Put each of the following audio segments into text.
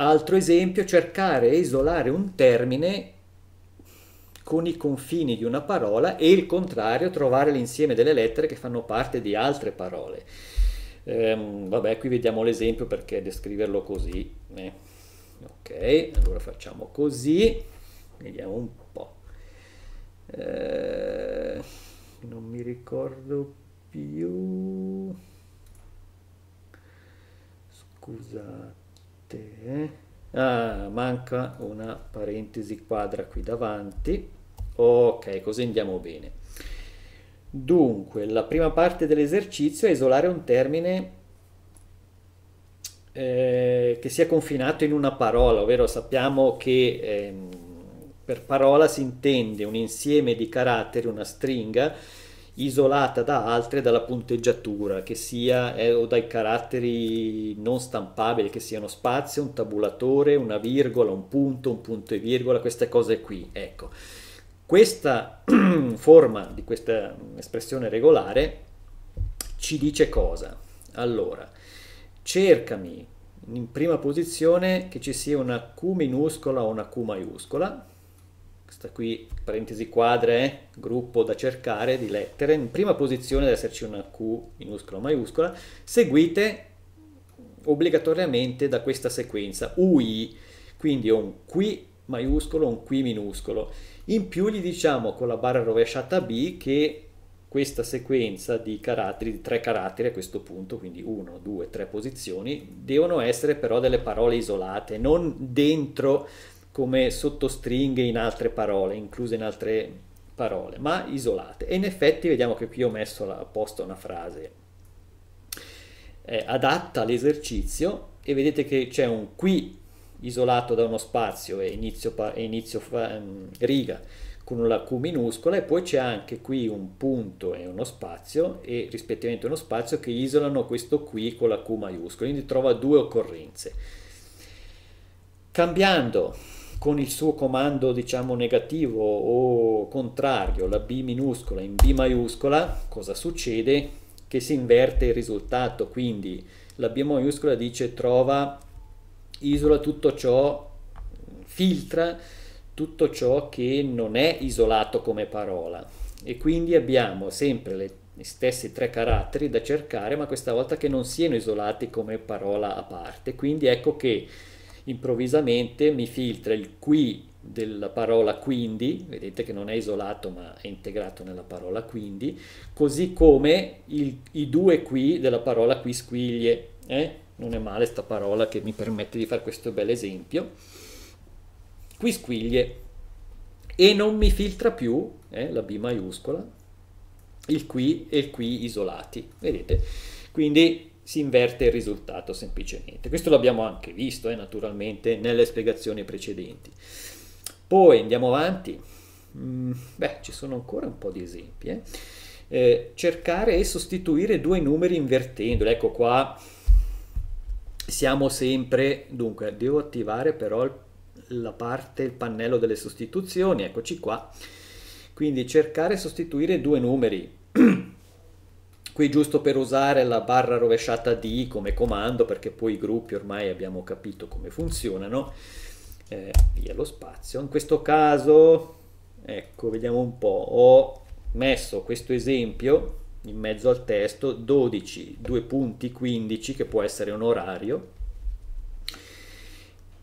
Altro esempio, cercare e isolare un termine con i confini di una parola e il contrario, trovare l'insieme delle lettere che fanno parte di altre parole. Ehm, vabbè, qui vediamo l'esempio perché descriverlo così. Eh. Ok, allora facciamo così, vediamo un po'. Eh, non mi ricordo più. Scusate te. Ah, manca una parentesi quadra qui davanti. Ok, così andiamo bene. Dunque, la prima parte dell'esercizio è isolare un termine eh, che sia confinato in una parola, ovvero sappiamo che eh, per parola si intende un insieme di caratteri, una stringa, isolata da altre dalla punteggiatura, che sia eh, o dai caratteri non stampabili, che siano spazio, un tabulatore, una virgola, un punto, un punto e virgola, queste cose qui. Ecco, questa forma di questa espressione regolare ci dice cosa? Allora, cercami in prima posizione che ci sia una Q minuscola o una Q maiuscola, questa qui, parentesi quadre, gruppo da cercare di lettere, in prima posizione deve esserci una Q minuscola o maiuscola, seguite obbligatoriamente da questa sequenza UI, quindi un qui maiuscolo, un qui minuscolo. In più gli diciamo con la barra rovesciata B che questa sequenza di caratteri, di tre caratteri a questo punto, quindi 1, 2, 3 posizioni, devono essere però delle parole isolate, non dentro come sottostringhe in altre parole, incluse in altre parole, ma isolate. E in effetti vediamo che qui ho messo a posto una frase eh, adatta all'esercizio e vedete che c'è un qui isolato da uno spazio e inizio, e inizio um, riga con la Q minuscola e poi c'è anche qui un punto e uno spazio e rispettivamente uno spazio che isolano questo qui con la Q maiuscola, quindi trova due occorrenze. Cambiando con il suo comando diciamo negativo o contrario, la B minuscola in B maiuscola, cosa succede? Che si inverte il risultato, quindi la B maiuscola dice trova, isola tutto ciò, filtra tutto ciò che non è isolato come parola e quindi abbiamo sempre le gli stessi tre caratteri da cercare, ma questa volta che non siano isolati come parola a parte. Quindi ecco che improvvisamente mi filtra il qui della parola quindi, vedete che non è isolato ma è integrato nella parola quindi, così come il, i due qui della parola qui squiglie. Eh? Non è male sta parola che mi permette di fare questo bel esempio. Qui squiglie e non mi filtra più eh, la B maiuscola, il qui e il qui isolati, vedete? Quindi si inverte il risultato semplicemente. Questo l'abbiamo anche visto eh, naturalmente nelle spiegazioni precedenti. Poi andiamo avanti, mm, beh ci sono ancora un po' di esempi. Eh. Eh, cercare e sostituire due numeri invertendoli, ecco qua siamo sempre, dunque devo attivare però la parte, il pannello delle sostituzioni, eccoci qua, quindi cercare e sostituire due numeri. Qui giusto per usare la barra rovesciata D come comando, perché poi i gruppi ormai abbiamo capito come funzionano, eh, via lo spazio. In questo caso, ecco, vediamo un po', ho messo questo esempio in mezzo al testo 12 2 punti 15 che può essere un orario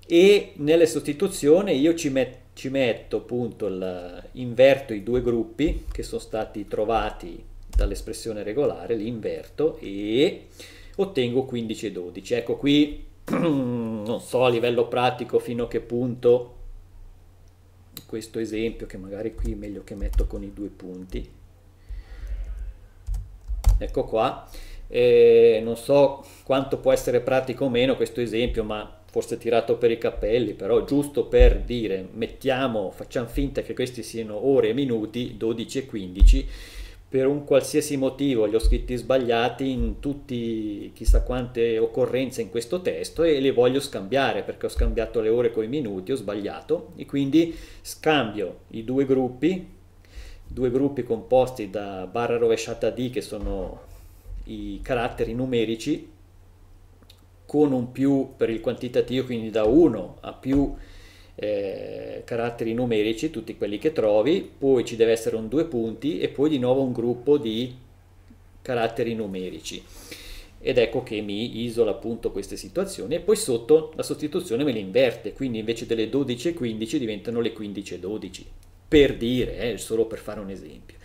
e nelle sostituzioni io ci, met ci metto appunto il, inverto i due gruppi che sono stati trovati dall'espressione regolare, li inverto e ottengo 15 e 12. Ecco qui, non so a livello pratico fino a che punto questo esempio, che magari qui è meglio che metto con i due punti, ecco qua, eh, non so quanto può essere pratico o meno questo esempio, ma forse tirato per i capelli, però giusto per dire, mettiamo, facciamo finta che questi siano ore e minuti, 12 e 15, per un qualsiasi motivo li ho scritti sbagliati in tutti chissà quante occorrenze in questo testo e le voglio scambiare perché ho scambiato le ore con i minuti, ho sbagliato e quindi scambio i due gruppi, due gruppi composti da barra rovesciata D che sono i caratteri numerici con un più per il quantitativo quindi da 1 a più eh, caratteri numerici, tutti quelli che trovi, poi ci deve essere un due punti e poi di nuovo un gruppo di caratteri numerici. Ed ecco che mi isola appunto queste situazioni e poi sotto la sostituzione me le inverte, quindi invece delle 12 e 15 diventano le 15 e 12, per dire, eh, solo per fare un esempio.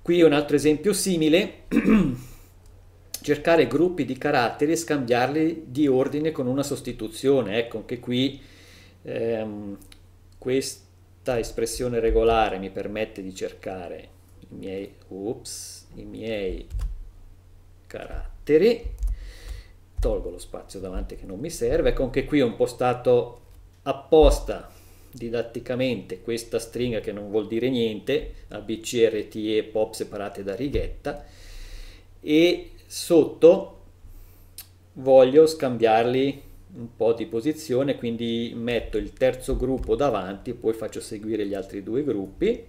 Qui un altro esempio simile, cercare gruppi di caratteri e scambiarli di ordine con una sostituzione, ecco che qui Ehm, questa espressione regolare mi permette di cercare i miei, oops, i miei caratteri tolgo lo spazio davanti che non mi serve ecco anche qui ho impostato apposta didatticamente questa stringa che non vuol dire niente abc rte pop separate da righetta e sotto voglio scambiarli un po' di posizione, quindi metto il terzo gruppo davanti poi faccio seguire gli altri due gruppi,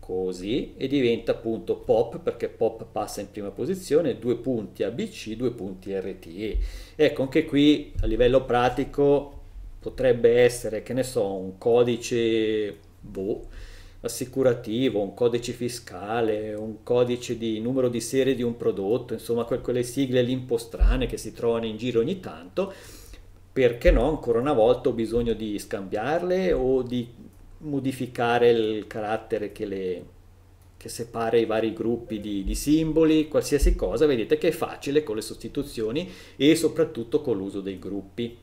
così, e diventa appunto pop, perché pop passa in prima posizione, due punti ABC, due punti RTE. Ecco, anche qui a livello pratico potrebbe essere, che ne so, un codice boh, assicurativo, un codice fiscale, un codice di numero di serie di un prodotto, insomma quelle sigle limpostrane che si trovano in giro ogni tanto, perché no, ancora una volta ho bisogno di scambiarle o di modificare il carattere che, le, che separa i vari gruppi di, di, simboli, qualsiasi cosa, vedete che è facile con le sostituzioni e soprattutto con l'uso dei gruppi.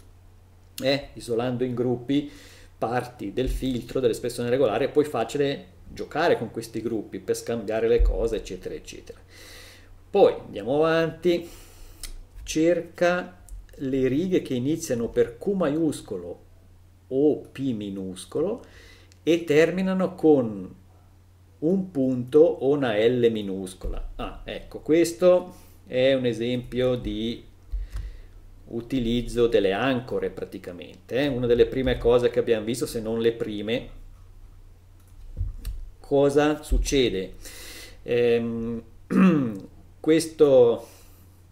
Eh, isolando in gruppi parti del filtro dell'espressione regolare è poi facile giocare con questi gruppi per scambiare le cose, eccetera, eccetera. Poi andiamo avanti, cerca le righe che iniziano per Q maiuscolo o P minuscolo e terminano con un punto o una L minuscola. Ah, ecco, questo è un esempio di utilizzo delle ancore praticamente. Eh? Una delle prime cose che abbiamo visto, se non le prime, cosa succede? Ehm, questo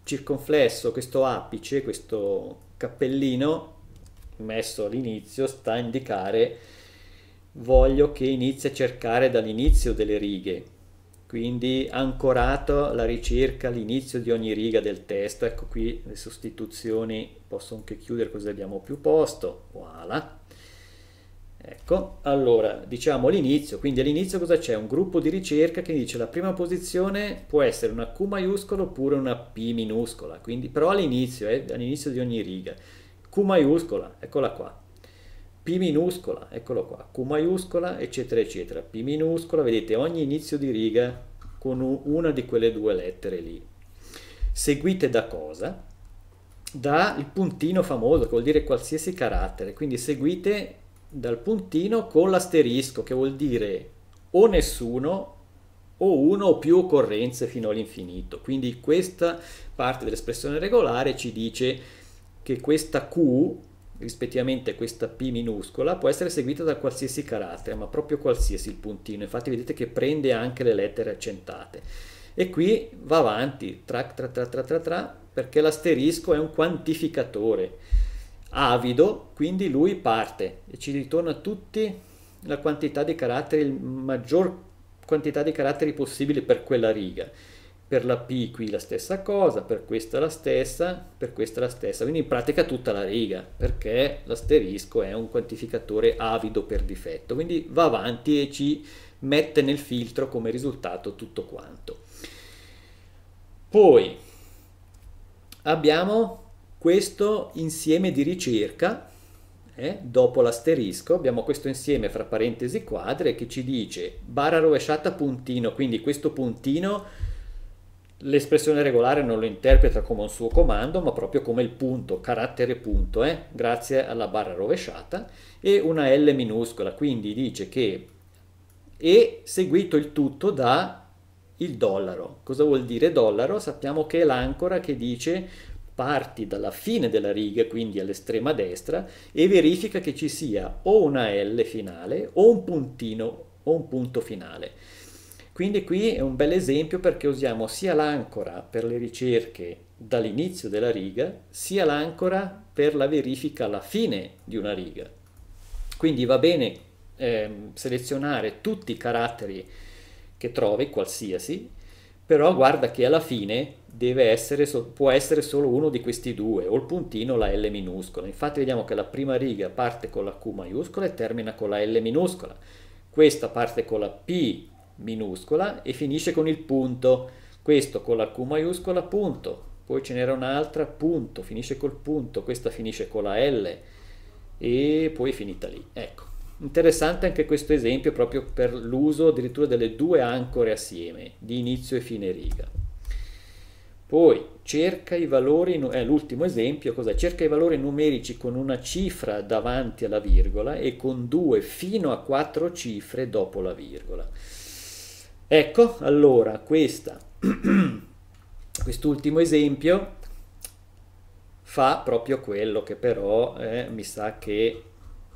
circonflesso, questo apice, questo cappellino messo all'inizio sta a indicare voglio che inizi a cercare dall'inizio delle righe, quindi ancorato la ricerca all'inizio di ogni riga del testo, ecco qui le sostituzioni posso anche chiudere così abbiamo più posto, voilà. Ecco, allora diciamo l'inizio, quindi all'inizio cosa c'è? Un gruppo di ricerca che dice la prima posizione può essere una Q maiuscola oppure una P minuscola, quindi però all'inizio, eh, all'inizio di ogni riga. Q maiuscola, eccola qua, P minuscola, eccolo qua, Q maiuscola, eccetera, eccetera, P minuscola, vedete ogni inizio di riga con una di quelle due lettere lì. Seguite da cosa? Da il puntino famoso, che vuol dire qualsiasi carattere, quindi seguite dal puntino con l'asterisco che vuol dire o nessuno o uno o più occorrenze fino all'infinito. Quindi questa parte dell'espressione regolare ci dice che questa Q, rispettivamente questa P minuscola, può essere seguita da qualsiasi carattere, ma proprio qualsiasi il puntino. Infatti vedete che prende anche le lettere accentate. E qui va avanti, tra tra tra tra tra tra, perché l'asterisco è un quantificatore avido, quindi lui parte e ci ritorna tutti la quantità di caratteri, il maggior quantità di caratteri possibile per quella riga. Per la P qui la stessa cosa, per questa la stessa, per questa la stessa, quindi in pratica tutta la riga, perché l'asterisco è un quantificatore avido per difetto, quindi va avanti e ci mette nel filtro come risultato tutto quanto. Poi abbiamo questo insieme di ricerca, eh, dopo l'asterisco, abbiamo questo insieme fra parentesi quadre che ci dice barra rovesciata puntino, quindi questo puntino l'espressione regolare non lo interpreta come un suo comando, ma proprio come il punto, carattere punto, eh, grazie alla barra rovesciata, e una L minuscola, quindi dice che è seguito il tutto da il dollaro. Cosa vuol dire dollaro? Sappiamo che è l'ancora che dice parti dalla fine della riga, quindi all'estrema destra, e verifica che ci sia o una L finale o un puntino o un punto finale. Quindi qui è un bel esempio perché usiamo sia l'ancora per le ricerche dall'inizio della riga, sia l'ancora per la verifica alla fine di una riga. Quindi va bene eh, selezionare tutti i caratteri che trovi, qualsiasi, però guarda che alla fine essere, può essere solo uno di questi due, o il puntino o la L minuscola. Infatti vediamo che la prima riga parte con la Q maiuscola e termina con la L minuscola. Questa parte con la P minuscola e finisce con il punto. Questo con la Q maiuscola, punto. Poi ce n'era un'altra, punto, finisce col punto, questa finisce con la L e poi è finita lì. Ecco. Interessante anche questo esempio proprio per l'uso addirittura delle due ancore assieme, di inizio e fine riga. Poi cerca i valori, è l'ultimo esempio, cosa? cerca i valori numerici con una cifra davanti alla virgola e con due fino a quattro cifre dopo la virgola. Ecco, allora, questa, quest'ultimo esempio fa proprio quello che però eh, mi sa che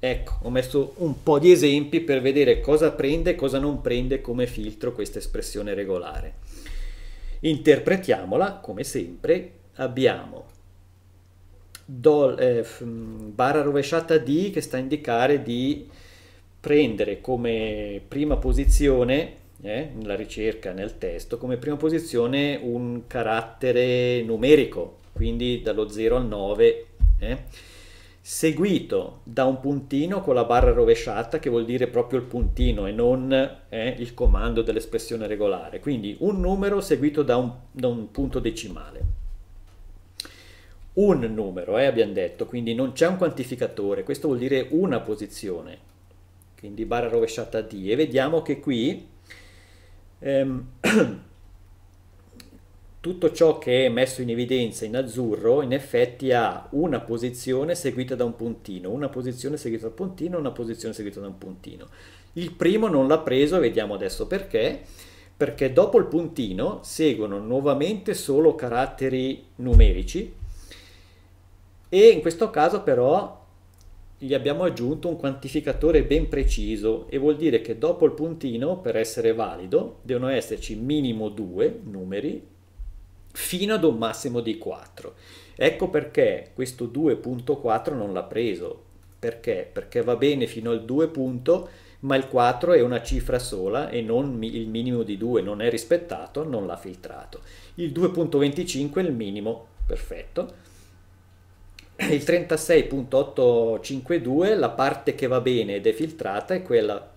Ecco, ho messo un po' di esempi per vedere cosa prende e cosa non prende come filtro questa espressione regolare. Interpretiamola, come sempre, abbiamo dol, eh, barra rovesciata di che sta a indicare di prendere come prima posizione, eh, nella ricerca, nel testo, come prima posizione un carattere numerico, quindi dallo 0 al 9. Eh seguito da un puntino con la barra rovesciata che vuol dire proprio il puntino e non eh, il comando dell'espressione regolare quindi un numero seguito da un, da un punto decimale un numero eh, abbiamo detto quindi non c'è un quantificatore questo vuol dire una posizione quindi barra rovesciata D e vediamo che qui ehm, tutto ciò che è messo in evidenza in azzurro in effetti ha una posizione seguita da un puntino, una posizione seguita da un puntino, una posizione seguita da un puntino. Il primo non l'ha preso, vediamo adesso perché, perché dopo il puntino seguono nuovamente solo caratteri numerici e in questo caso però gli abbiamo aggiunto un quantificatore ben preciso e vuol dire che dopo il puntino per essere valido devono esserci minimo due numeri fino ad un massimo di 4. Ecco perché questo 2.4 non l'ha preso. Perché? Perché va bene fino al 2 punto, ma il 4 è una cifra sola e non il minimo di 2 non è rispettato, non l'ha filtrato. Il 2.25 è il minimo, perfetto. Il 36.852, la parte che va bene ed è filtrata, è quella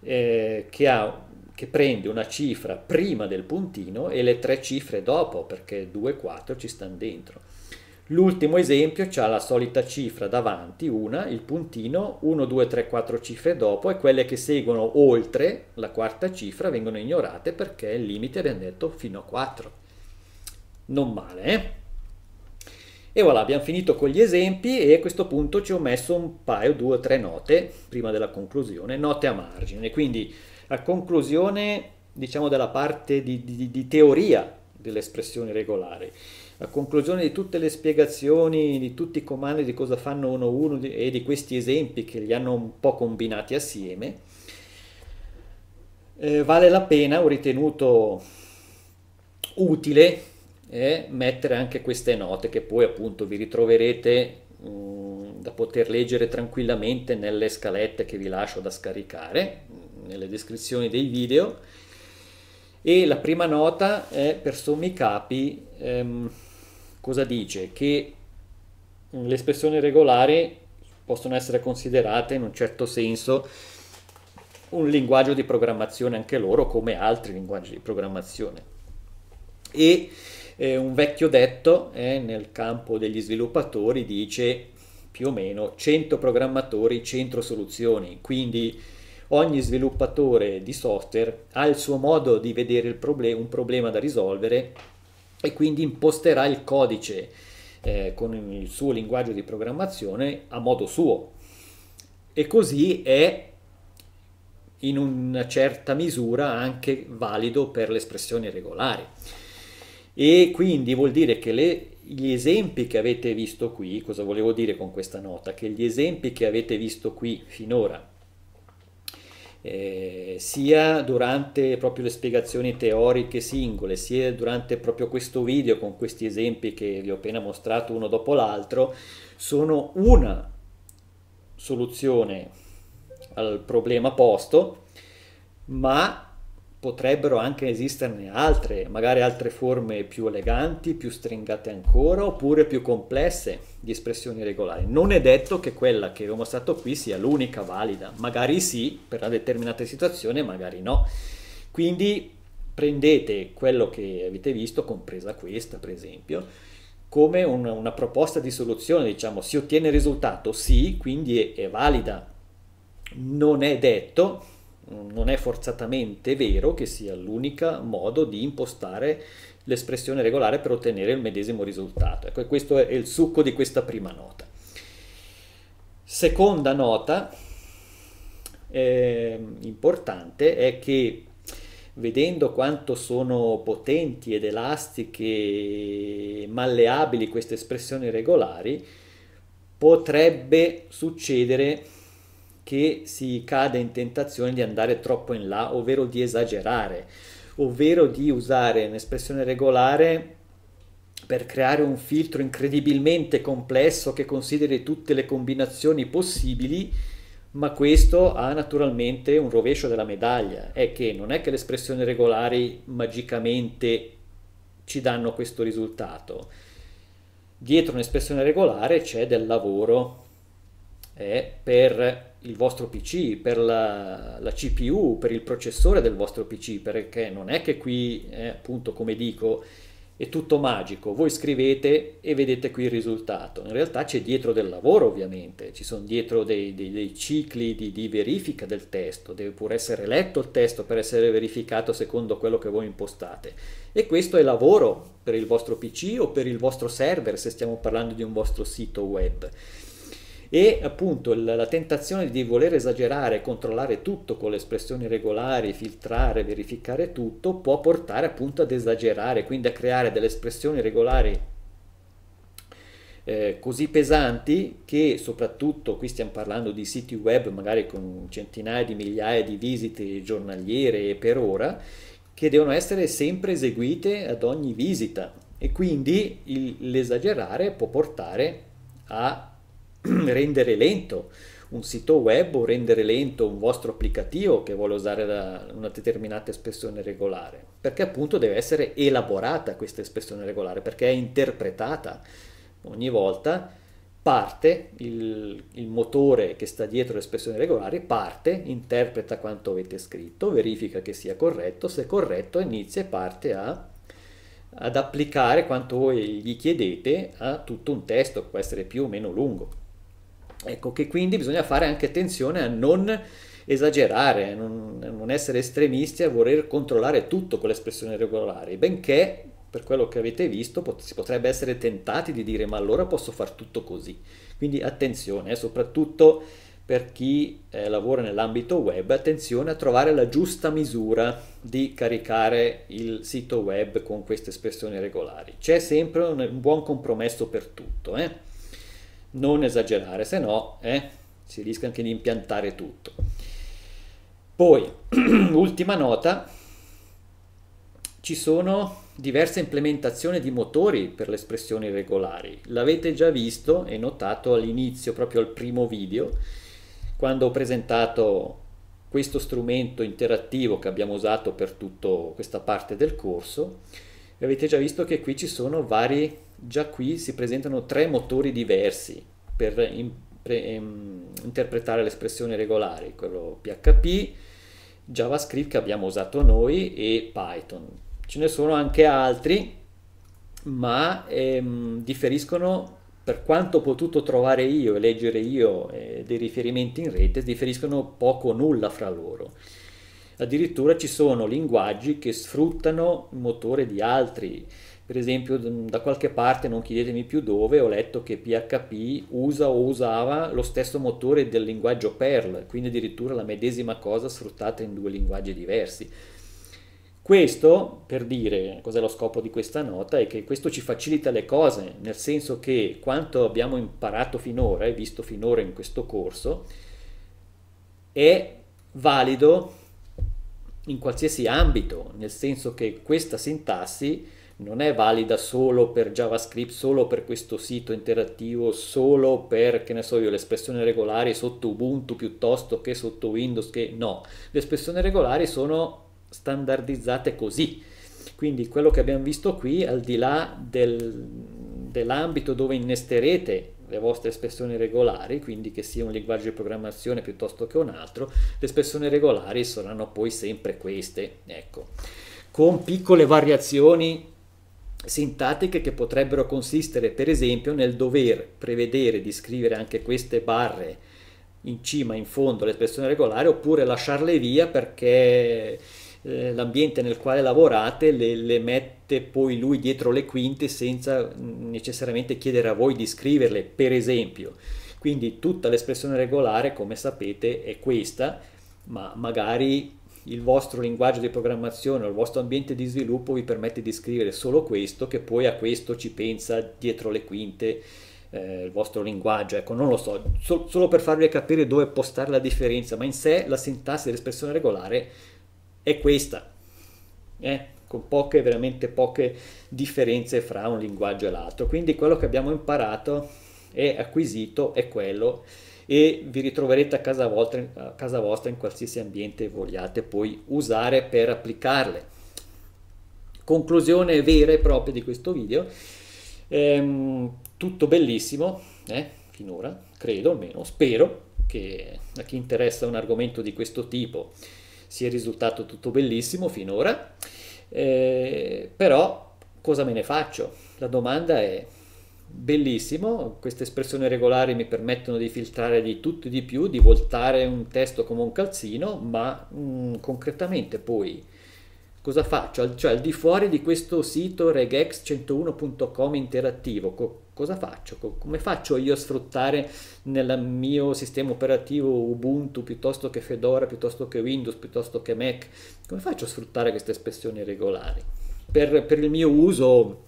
eh, che ha che prende una cifra prima del puntino e le tre cifre dopo, perché 2 e 4 ci stanno dentro. L'ultimo esempio ha la solita cifra davanti, una, il puntino, 1, 2, 3, 4 cifre dopo e quelle che seguono oltre la quarta cifra vengono ignorate perché il limite abbiamo detto fino a 4. Non male, eh? E voilà, abbiamo finito con gli esempi e a questo punto ci ho messo un paio, due o tre note prima della conclusione, note a margine. Quindi a conclusione diciamo della parte di, di, di teoria delle espressioni regolari a conclusione di tutte le spiegazioni, di tutti i comandi di cosa fanno uno uno e di questi esempi che li hanno un po' combinati assieme, eh, vale la pena, ho ritenuto utile, eh, mettere anche queste note che poi appunto vi ritroverete mm, da poter leggere tranquillamente nelle scalette che vi lascio da scaricare nelle descrizioni dei video e la prima nota è per sommi capi ehm, cosa dice? Che le espressioni regolari possono essere considerate in un certo senso un linguaggio di programmazione anche loro come altri linguaggi di programmazione e eh, un vecchio detto eh, nel campo degli sviluppatori dice più o meno 100 programmatori 100 soluzioni quindi ogni sviluppatore di software ha il suo modo di vedere il proble- un problema da risolvere e quindi imposterà il codice eh, con il suo linguaggio di programmazione a modo suo. E così è in una certa misura anche valido per le espressioni regolari. E quindi vuol dire che le, gli esempi che avete visto qui, cosa volevo dire con questa nota? Che gli esempi che avete visto qui finora eh, sia durante proprio le spiegazioni teoriche singole, sia durante proprio questo video con questi esempi che vi ho appena mostrato uno dopo l'altro, sono una soluzione al problema posto, ma potrebbero anche esisterne altre, magari altre forme più eleganti, più stringate ancora, oppure più complesse di espressioni regolari. Non è detto che quella che vi ho mostrato qui sia l'unica valida, magari sì per una determinata situazione, magari no. Quindi prendete quello che avete visto, compresa questa per esempio, come una, una proposta di soluzione, diciamo, si ottiene il risultato, sì, quindi è, è valida, non è detto non è forzatamente vero che sia l'unico modo di impostare l'espressione regolare per ottenere il medesimo risultato. Ecco, questo è il succo di questa prima nota. Seconda nota eh, importante è che vedendo quanto sono potenti ed elastiche e malleabili queste espressioni regolari, potrebbe succedere che si cade in tentazione di andare troppo in là, ovvero di esagerare, ovvero di usare un'espressione regolare per creare un filtro incredibilmente complesso che consideri tutte le combinazioni possibili, ma questo ha naturalmente un rovescio della medaglia, è che non è che le espressioni regolari magicamente ci danno questo risultato. Dietro un'espressione regolare c'è del lavoro è per il vostro PC, per la, la, CPU, per il processore del vostro PC, perché non è che qui, eh, appunto, come dico, è tutto magico. Voi scrivete e vedete qui il risultato. In realtà c'è dietro del lavoro, ovviamente, ci sono dietro dei, dei, dei cicli di, di, verifica del testo, deve pure essere letto il testo per essere verificato secondo quello che voi impostate. E questo è lavoro per il vostro PC o per il vostro server, se stiamo parlando di un vostro sito web e appunto la tentazione di voler esagerare, controllare tutto con le espressioni regolari, filtrare, verificare tutto, può portare appunto ad esagerare, quindi a creare delle espressioni regolari eh, così pesanti che soprattutto qui stiamo parlando di siti web magari con centinaia di migliaia di visite giornaliere per ora che devono essere sempre eseguite ad ogni visita e quindi il, l'esagerare può portare a rendere lento un sito web o rendere lento un vostro applicativo che vuole usare una determinata espressione regolare, perché appunto deve essere elaborata questa espressione regolare, perché è interpretata ogni volta, parte il, il motore che sta dietro l'espressione regolare, parte, interpreta quanto avete scritto, verifica che sia corretto, se corretto inizia e parte a ad applicare quanto voi gli chiedete a tutto un testo che può essere più o meno lungo. Ecco che quindi bisogna fare anche attenzione a non esagerare, non, non essere estremisti a voler controllare tutto con le espressioni regolari, benché per quello che avete visto pot- si potrebbe essere tentati di dire ma allora posso fare tutto così. Quindi attenzione, eh, soprattutto per chi eh, lavora nell'ambito web, attenzione a trovare la giusta misura di caricare il sito web con queste espressioni regolari. C'è sempre un, un buon compromesso per tutto. Eh? non esagerare, se no eh, si rischia anche di impiantare tutto. Poi, ultima nota, ci sono diverse implementazioni di motori per le espressioni regolari. L'avete già visto e notato all'inizio, proprio al primo video, quando ho presentato questo strumento interattivo che abbiamo usato per tutta questa parte del corso. Avete già visto che qui ci sono vari già qui si presentano tre motori diversi per in, pre, em, interpretare l'espressione regolare, quello PHP, JavaScript che abbiamo usato noi e Python. Ce ne sono anche altri, ma ehm, differiscono per quanto ho potuto trovare io e leggere io eh, dei riferimenti in rete, differiscono poco o nulla fra loro. Addirittura ci sono linguaggi che sfruttano il motore di altri per esempio da qualche parte, non chiedetemi più dove, ho letto che PHP usa o usava lo stesso motore del linguaggio Perl, quindi addirittura la medesima cosa sfruttata in due linguaggi diversi. Questo, per dire cos'è lo scopo di questa nota, è che questo ci facilita le cose, nel senso che quanto abbiamo imparato finora e visto finora in questo corso è valido in qualsiasi ambito, nel senso che questa sintassi non è valida solo per JavaScript, solo per questo sito interattivo, solo per, che ne so io, l'espressione regolare sotto Ubuntu piuttosto che sotto Windows, che no, le espressioni regolari sono standardizzate così. Quindi quello che abbiamo visto qui, al di là del, dell'ambito dove innesterete le vostre espressioni regolari, quindi che sia un linguaggio di programmazione piuttosto che un altro, le espressioni regolari saranno poi sempre queste, ecco, con piccole variazioni sintattiche che potrebbero consistere per esempio nel dover prevedere di scrivere anche queste barre in cima, in fondo l'espressione regolare oppure lasciarle via perché eh, l'ambiente nel quale lavorate le, le, mette poi lui dietro le quinte senza necessariamente chiedere a voi di scriverle per esempio quindi tutta l'espressione regolare come sapete è questa ma magari il vostro linguaggio di programmazione o il vostro ambiente di sviluppo vi permette di scrivere solo questo, che poi a questo ci pensa dietro le quinte eh, il vostro linguaggio. Ecco, non lo so, so, solo per farvi capire dove postare la differenza, ma in sé la sintassi dell'espressione regolare è questa, eh? con poche, veramente poche differenze fra un linguaggio e l'altro. Quindi quello che abbiamo imparato e acquisito è quello e vi ritroverete a casa, vostra, a casa vostra in qualsiasi ambiente vogliate poi usare per applicarle. Conclusione vera e propria di questo video, ehm, tutto bellissimo, eh, finora, credo almeno, spero che a chi interessa un argomento di questo tipo sia risultato tutto bellissimo finora, eh, però cosa me ne faccio? La domanda è bellissimo, queste espressioni regolari mi permettono di filtrare di tutto e di più, di voltare un testo come un calzino, ma mh, mm, concretamente poi cosa faccio? Al, cioè al di fuori di questo sito regex101.com interattivo, co- cosa faccio? Co- come faccio io a sfruttare nel mio sistema operativo Ubuntu piuttosto che Fedora, piuttosto che Windows, piuttosto che Mac? Come faccio a sfruttare queste espressioni regolari? per, per il mio uso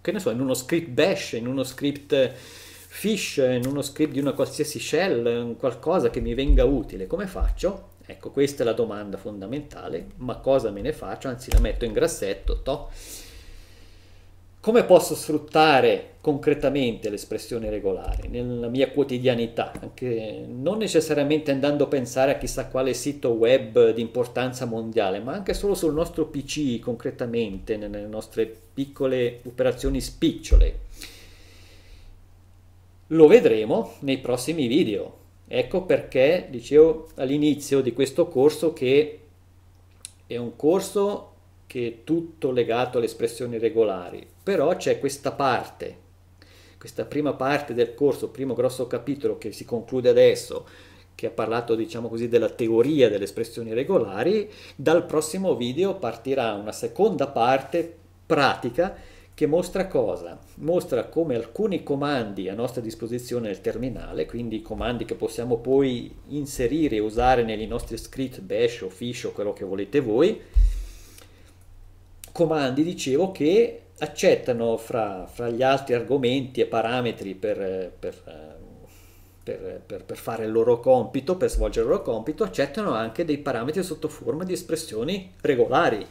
che ne so, in uno script bash, in uno script fish, in uno script di una qualsiasi shell, qualcosa che mi venga utile, come faccio? Ecco, questa è la domanda fondamentale, ma cosa me ne faccio? Anzi, la metto in grassetto, to come posso sfruttare concretamente l'espressione regolare nella mia quotidianità, anche non necessariamente andando a pensare a chissà quale sito web di importanza mondiale, ma anche solo sul nostro PC concretamente, nelle nostre piccole operazioni spicciole. Lo vedremo nei prossimi video. Ecco perché dicevo all'inizio di questo corso che è un corso che è tutto legato alle espressioni regolari, però c'è questa parte, questa prima parte del corso, primo grosso capitolo che si conclude adesso, che ha parlato diciamo così della teoria delle espressioni regolari, dal prossimo video partirà una seconda parte pratica che mostra cosa? Mostra come alcuni comandi a nostra disposizione nel terminale, quindi comandi che possiamo poi inserire e usare negli nostri script bash o fish o quello che volete voi, comandi dicevo che accettano fra, fra, gli altri argomenti e parametri per, per, per, per, fare il loro compito, per svolgere il loro compito, accettano anche dei parametri sotto forma di espressioni regolari.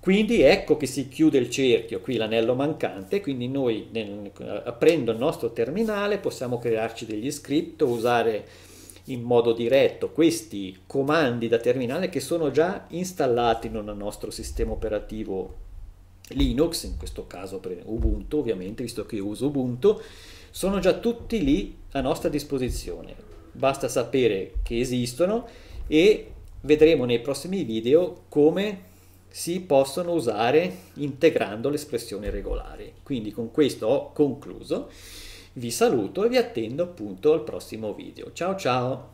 Quindi ecco che si chiude il cerchio, qui l'anello mancante, quindi noi nel, aprendo il nostro terminale possiamo crearci degli script, usare in modo diretto questi comandi da terminale che sono già installati nel nostro sistema operativo Linux, in questo caso Ubuntu ovviamente, visto che uso Ubuntu, sono già tutti lì a nostra disposizione. Basta sapere che esistono e vedremo nei prossimi video come si possono usare integrando l'espressione regolare. Quindi con questo ho concluso, vi saluto e vi attendo appunto al prossimo video. Ciao ciao!